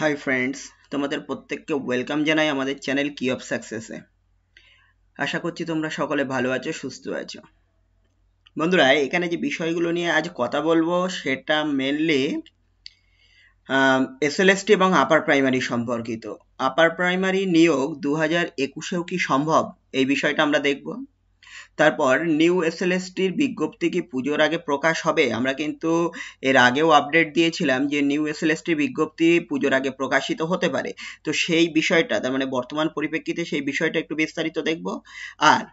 hi friends তোমাদের প্রত্যেককে welcome জানাই আমাদের চ্যানেল কি অফ সাকসেসে আশা করছি তোমরা সকলে ভালো আছো সুস্থ আছো বন্ধুরা এখানে যে বিষয়গুলো নিয়ে আজ কথা বলবো সেটা মেনলি এসএলএসটি এবং আপার প্রাইমারি সম্পর্কিত আপার প্রাইমারি নিয়োগ দু হাজার একুশেও কি সম্ভব এই বিষয়টা আমরা দেখবো তারপর নিউ এসএলএসটির বিজ্ঞপ্তি কি পুজোর আগে প্রকাশ হবে আমরা কিন্তু এর আগেও আপডেট দিয়েছিলাম যে নিউ এসএলএসটির বিজ্ঞপ্তি পুজোর আগে প্রকাশিত হতে পারে তো সেই বিষয়টা তার মানে বর্তমান পরিপ্রেক্ষিতে সেই বিষয়টা একটু বিস্তারিত দেখব আর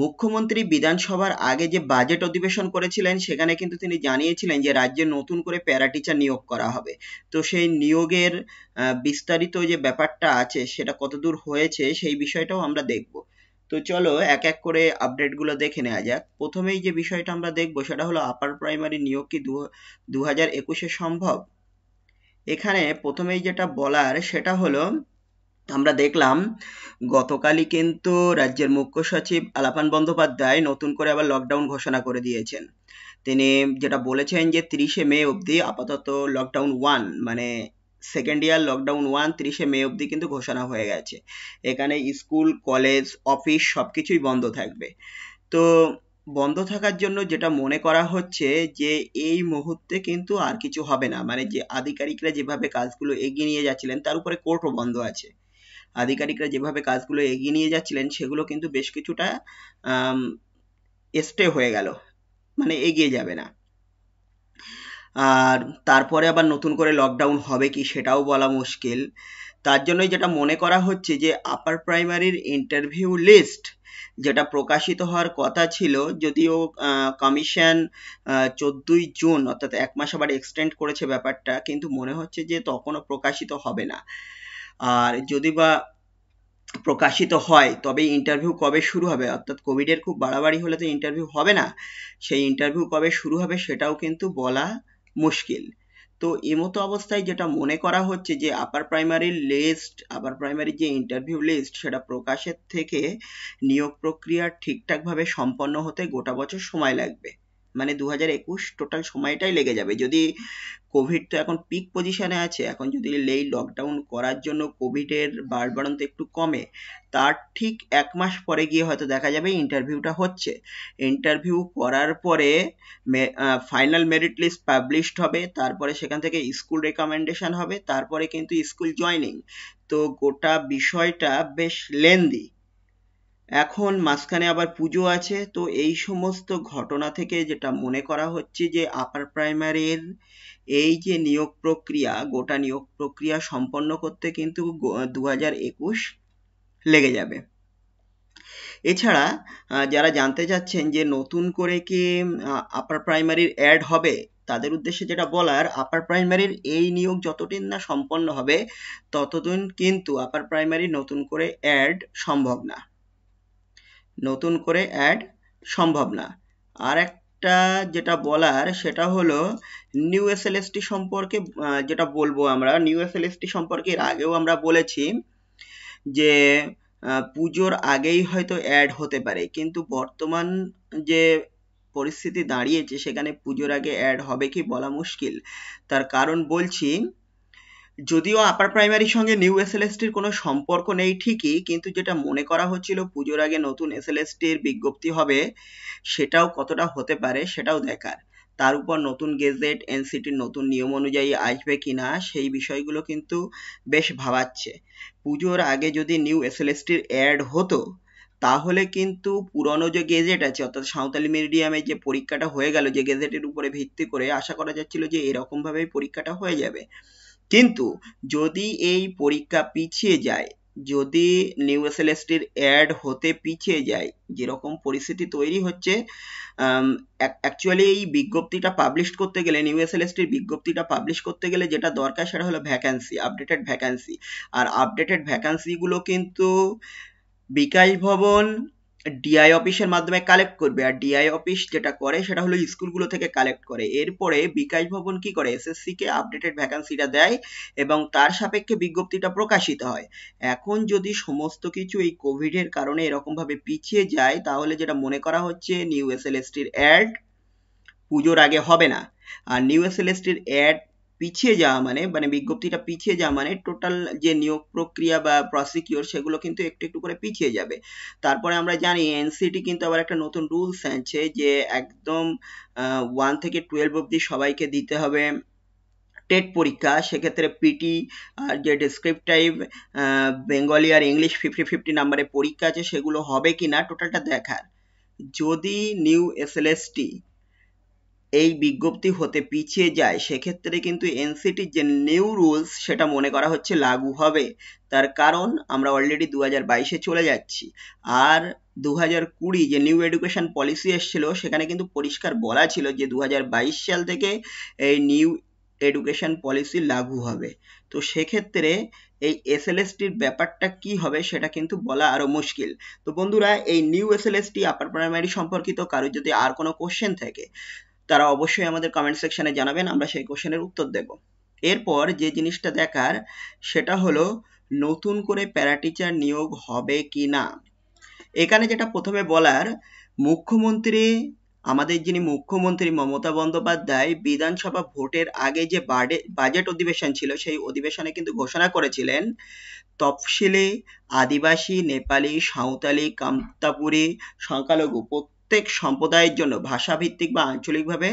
মুখ্যমন্ত্রী বিধানসভার আগে যে বাজেট অধিবেশন করেছিলেন সেখানে কিন্তু তিনি জানিয়েছিলেন যে রাজ্যে নতুন করে প্যারা টিচার নিয়োগ করা হবে তো সেই নিয়োগের বিস্তারিত যে ব্যাপারটা আছে সেটা কতদূর হয়েছে সেই বিষয়টাও আমরা দেখব তো চলো এক এক করে আপডেটগুলো দেখে নেওয়া যাক প্রথমেই যে বিষয়টা আমরা দেখবো সেটা হলো আপার প্রাইমারি নিয়োগ কি দু হাজার একুশে সম্ভব এখানে প্রথমেই যেটা বলার সেটা হলো আমরা দেখলাম গতকালই কিন্তু রাজ্যের মুখ্য সচিব আলাপান বন্দ্যোপাধ্যায় নতুন করে আবার লকডাউন ঘোষণা করে দিয়েছেন তিনি যেটা বলেছেন যে তিরিশে মে অবধি আপাতত লকডাউন ওয়ান মানে সেকেন্ড ইয়ার লকডাউন ওয়ান তিরিশে মে অবধি কিন্তু ঘোষণা হয়ে গেছে এখানে স্কুল কলেজ অফিস সব কিছুই বন্ধ থাকবে তো বন্ধ থাকার জন্য যেটা মনে করা হচ্ছে যে এই মুহূর্তে কিন্তু আর কিছু হবে না মানে যে আধিকারিকরা যেভাবে কাজগুলো এগিয়ে নিয়ে যাচ্ছিলেন তার উপরে কোর্টও বন্ধ আছে আধিকারিকরা যেভাবে কাজগুলো এগিয়ে নিয়ে যাচ্ছিলেন সেগুলো কিন্তু বেশ কিছুটা স্টে হয়ে গেল মানে এগিয়ে যাবে না আর তারপরে আবার নতুন করে লকডাউন হবে কি সেটাও বলা মুশকিল তার জন্যই যেটা মনে করা হচ্ছে যে আপার প্রাইমারির ইন্টারভিউ লিস্ট যেটা প্রকাশিত হওয়ার কথা ছিল যদিও কমিশন চোদ্দই জুন অর্থাৎ এক মাস আবার এক্সটেন্ড করেছে ব্যাপারটা কিন্তু মনে হচ্ছে যে তখনও প্রকাশিত হবে না আর যদি বা প্রকাশিত হয় তবে ইন্টারভিউ কবে শুরু হবে অর্থাৎ কোভিডের খুব বাড়াবাড়ি হলে তো ইন্টারভিউ হবে না সেই ইন্টারভিউ কবে শুরু হবে সেটাও কিন্তু বলা মুশকিল তো এমতো অবস্থায় যেটা মনে করা হচ্ছে যে upper primary list upper primary যে ইন্টারভিউ লিস্ট সেটা প্রকাশের থেকে নিয়োগ প্রক্রিয়া ঠিকঠাকভাবে সম্পন্ন হতে গোটা বছর সময় লাগবে মানে দু হাজার একুশ টোটাল সময়টাই লেগে যাবে যদি কোভিড তো এখন পিক পজিশনে আছে এখন যদি এই লকডাউন করার জন্য কোভিডের বাড়বাড়ন্ত একটু কমে তার ঠিক এক মাস পরে গিয়ে হয়তো দেখা যাবে ইন্টারভিউটা হচ্ছে ইন্টারভিউ করার পরে ফাইনাল মেরিট লিস্ট পাবলিশড হবে তারপরে সেখান থেকে স্কুল রেকমেন্ডেশন হবে তারপরে কিন্তু স্কুল জয়নিং তো গোটা বিষয়টা বেশ লেন্দি এখন মাঝখানে আবার পুজো আছে তো এই সমস্ত ঘটনা থেকে যেটা মনে করা হচ্ছে যে আপার প্রাইমারির এই যে নিয়োগ প্রক্রিয়া গোটা নিয়োগ প্রক্রিয়া সম্পন্ন করতে কিন্তু দু লেগে যাবে এছাড়া যারা জানতে চাচ্ছেন যে নতুন করে কি আপার প্রাইমারির অ্যাড হবে তাদের উদ্দেশ্যে যেটা বলার আপার প্রাইমারির এই নিয়োগ যতদিন না সম্পন্ন হবে ততদিন কিন্তু আপার প্রাইমারি নতুন করে অ্যাড সম্ভব না নতুন করে অ্যাড সম্ভব না আর একটা যেটা বলার সেটা হলো নিউ এসএলএসটি সম্পর্কে যেটা বলবো আমরা নিউ এস এসএলএসটি সম্পর্কে আগেও আমরা বলেছি যে পুজোর আগেই হয়তো অ্যাড হতে পারে কিন্তু বর্তমান যে পরিস্থিতি দাঁড়িয়েছে সেখানে পুজোর আগে অ্যাড হবে কি বলা মুশকিল তার কারণ বলছি যদিও আপার প্রাইমারির সঙ্গে নিউ এসএলএসটির কোনো সম্পর্ক নেই ঠিকই কিন্তু যেটা মনে করা হচ্ছিল পুজোর আগে নতুন এসএলএসটির বিজ্ঞপ্তি হবে সেটাও কতটা হতে পারে সেটাও দেখার তার উপর নতুন গেজেট এনসিটির নতুন নিয়ম অনুযায়ী আসবে কিনা সেই বিষয়গুলো কিন্তু বেশ ভাবাচ্ছে পুজোর আগে যদি নিউ এসএলএসটির অ্যাড হতো তাহলে কিন্তু পুরনো যে গেজেট আছে অর্থাৎ সাঁওতালি মিডিয়ামে যে পরীক্ষাটা হয়ে গেল যে গেজেটের উপরে ভিত্তি করে আশা করা যাচ্ছিল যে এরকমভাবেই পরীক্ষাটা হয়ে যাবে কিন্তু যদি এই পরীক্ষা পিছিয়ে যায় যদি নিউ এসএলএসটির অ্যাড হতে পিছিয়ে যায় যেরকম পরিস্থিতি তৈরি হচ্ছে অ্যাকচুয়ালি এই বিজ্ঞপ্তিটা পাবলিশ করতে গেলে নিউ এসএলএসটির বিজ্ঞপ্তিটা পাবলিশ করতে গেলে যেটা দরকার সেটা হলো ভ্যাকান্সি আপডেটেড ভ্যাকান্সি আর আপডেটেড ভ্যাকান্সিগুলো কিন্তু বিকাশ ভবন ডিআই অফিসের মাধ্যমে কালেক্ট করবে আর ডিআই অফিস যেটা করে সেটা হলো স্কুলগুলো থেকে কালেক্ট করে এরপরে বিকাশ ভবন কি করে এসএসসি কে আপডেটেড ভ্যাকান্সিটা দেয় এবং তার সাপেক্ষে বিজ্ঞপ্তিটা প্রকাশিত হয় এখন যদি সমস্ত কিছু এই কোভিডের কারণে এরকম ভাবে পিছিয়ে যায় তাহলে যেটা মনে করা হচ্ছে নিউ এসএলএসটির অ্যাড পুজোর আগে হবে না আর নিউ এসএলএসটির অ্যাড পিছিয়ে যাওয়া মানে মানে বিজ্ঞপ্তিটা পিছিয়ে যাওয়া মানে টোটাল যে নিয়োগ প্রক্রিয়া বা প্রসিকিউর সেগুলো কিন্তু একটু একটু করে পিছিয়ে যাবে তারপরে আমরা জানি এনসিটি কিন্তু আবার একটা নতুন রুলস আনছে যে একদম ওয়ান থেকে টুয়েলভ অবধি সবাইকে দিতে হবে টেট পরীক্ষা সেক্ষেত্রে পিটি আর যে ডিসক্রিপটাইভ বেঙ্গলি আর ইংলিশ ফিফটি ফিফটি নাম্বারের পরীক্ষা আছে সেগুলো হবে কি না টোটালটা দেখার যদি new S S L T এই বিজ্ঞপ্তি হতে পিছিয়ে যায় সেক্ষেত্রে কিন্তু এনসিটির যে নিউ রুলস সেটা মনে করা হচ্ছে লাগু হবে তার কারণ আমরা অলরেডি দু হাজার বাইশে চলে যাচ্ছি আর দু হাজার কুড়ি যে নিউ এডুকেশন পলিসি এসেছিল সেখানে কিন্তু পরিষ্কার বলা ছিল যে দু হাজার বাইশ সাল থেকে এই নিউ এডুকেশন পলিসি লাগু হবে তো সেক্ষেত্রে এই এসএলএসটির ব্যাপারটা কি হবে সেটা কিন্তু বলা আরও মুশকিল তো বন্ধুরা এই new S L SLST upper primary সম্পর্কিত কারোর যদি আর কোনো কোশ্চেন থাকে তারা অবশ্যই আমাদের কমেন্ট সেকশনে জানাবেন আমরা সেই কোশ্চেনের উত্তর দেব এরপর যে জিনিসটা দেখার সেটা হলো নতুন করে প্যারা টিচার নিয়োগ হবে কি না এখানে যেটা প্রথমে বলার মুখ্যমন্ত্রী আমাদের যিনি মুখ্যমন্ত্রী মমতা বন্দ্যোপাধ্যায় বিধানসভা ভোটের আগে যে বাজেট অধিবেশন ছিল সেই অধিবেশনে কিন্তু ঘোষণা করেছিলেন তফসিলি আদিবাসী নেপালি সাঁওতালি কামতাপুরি সংখ্যালঘু প্রত্যেক সম্প্রদায়ের জন্য ভাষাভিত্তিক বা আঞ্চলিকভাবে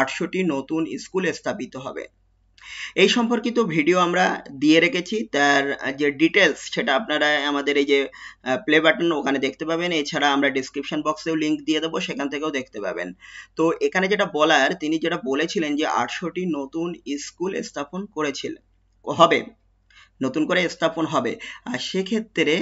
আটশোটি নতুন স্কুল স্থাপিত হবে এই সম্পর্কিত ভিডিও আমরা দিয়ে রেখেছি তার যে ডিটেলস সেটা আপনারা আমাদের এই যে প্লে বাটন ওখানে দেখতে পাবেন এছাড়া আমরা ডিসক্রিপশন বক্সেও লিঙ্ক দিয়ে দেবো সেখান থেকেও দেখতে পাবেন তো এখানে যেটা বলার তিনি যেটা বলেছিলেন যে আটশোটি নতুন স্কুল স্থাপন করেছিলেন হবে নতুন করে স্থাপন হবে আর সেক্ষেত্রে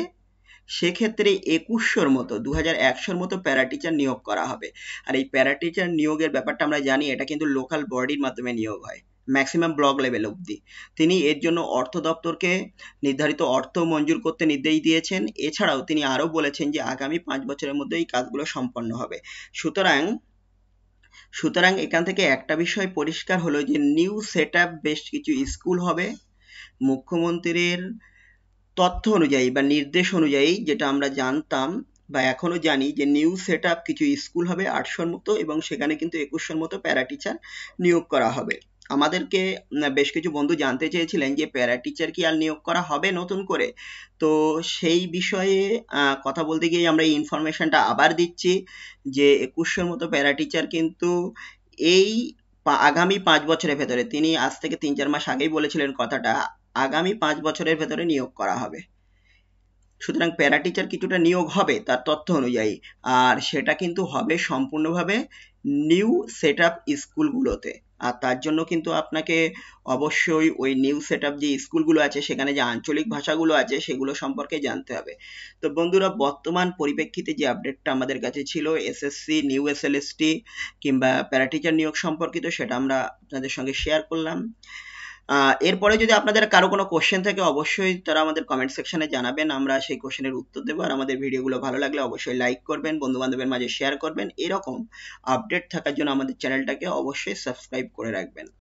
সেক্ষেত্রে একুশশোর মতো দু হাজার একশোর মতো প্যারাটিচার নিয়োগ করা হবে আর এই প্যারাটিচার নিয়োগের ব্যাপারটা আমরা জানি এটা কিন্তু লোকাল বডির মাধ্যমে নিয়োগ হয় ম্যাক্সিমাম ব্লক লেভেল অব্দি তিনি এর জন্য অর্থ দপ্তরকে নির্ধারিত অর্থ মঞ্জুর করতে নির্দেশ দিয়েছেন এছাড়াও তিনি আরও বলেছেন যে আগামী পাঁচ বছরের মধ্যে এই কাজগুলো সম্পন্ন হবে সুতরাং সুতরাং এখান থেকে একটা বিষয় পরিষ্কার হলো যে নিউ সেট আপ বেশ কিছু স্কুল হবে মুখ্যমন্ত্রীর তথ্য অনুযায়ী বা নির্দেশ অনুযায়ী যেটা আমরা জানতাম বা এখনো জানি যে নিউ সেট কিছু স্কুল হবে আটশোর মতো এবং সেখানে কিন্তু একুশশোর মতো প্যারা টিচার নিয়োগ করা হবে আমাদেরকে বেশ কিছু বন্ধু জানতে চেয়েছিলেন যে প্যারা টিচার কি আর নিয়োগ করা হবে নতুন করে তো সেই বিষয়ে কথা বলতে গিয়ে আমরা এই ইনফরমেশনটা আবার দিচ্ছি যে একুশশোর মতো প্যারা টিচার কিন্তু এই আগামী পাঁচ বছরের ভেতরে তিনি আজ থেকে তিন চার মাস আগেই বলেছিলেন কথাটা আগামী পাঁচ বছরের ভেতরে নিয়োগ করা হবে সুতরাং প্যারা টিচার কিছুটা নিয়োগ হবে তার তথ্য অনুযায়ী আর সেটা কিন্তু হবে সম্পূর্ণভাবে নিউ সেট আপ স্কুলগুলোতে আর তার জন্য কিন্তু আপনাকে অবশ্যই ওই নিউ সেট আপ যে স্কুলগুলো আছে সেখানে যে আঞ্চলিক ভাষাগুলো আছে সেগুলো সম্পর্কে জানতে হবে তো বন্ধুরা বর্তমান পরিপ্রেক্ষিতে যে আপডেটটা আমাদের কাছে ছিল এসএসসি নিউ এসএলএসটি কিংবা প্যারাটিচার নিয়োগ সম্পর্কিত সেটা আমরা আপনাদের সঙ্গে শেয়ার করলাম এরপরে যদি আপনাদের কারো কোনো কোশ্চেন থাকে অবশ্যই তারা আমাদের কমেন্ট সেকশনে জানাবেন আমরা সেই কোশ্চেনের উত্তর দেবো আর আমাদের ভিডিওগুলো ভালো লাগলে অবশ্যই লাইক করবেন বন্ধু বান্ধবের মাঝে শেয়ার করবেন এরকম আপডেট থাকার জন্য আমাদের চ্যানেলটাকে অবশ্যই সাবস্ক্রাইব করে রাখবেন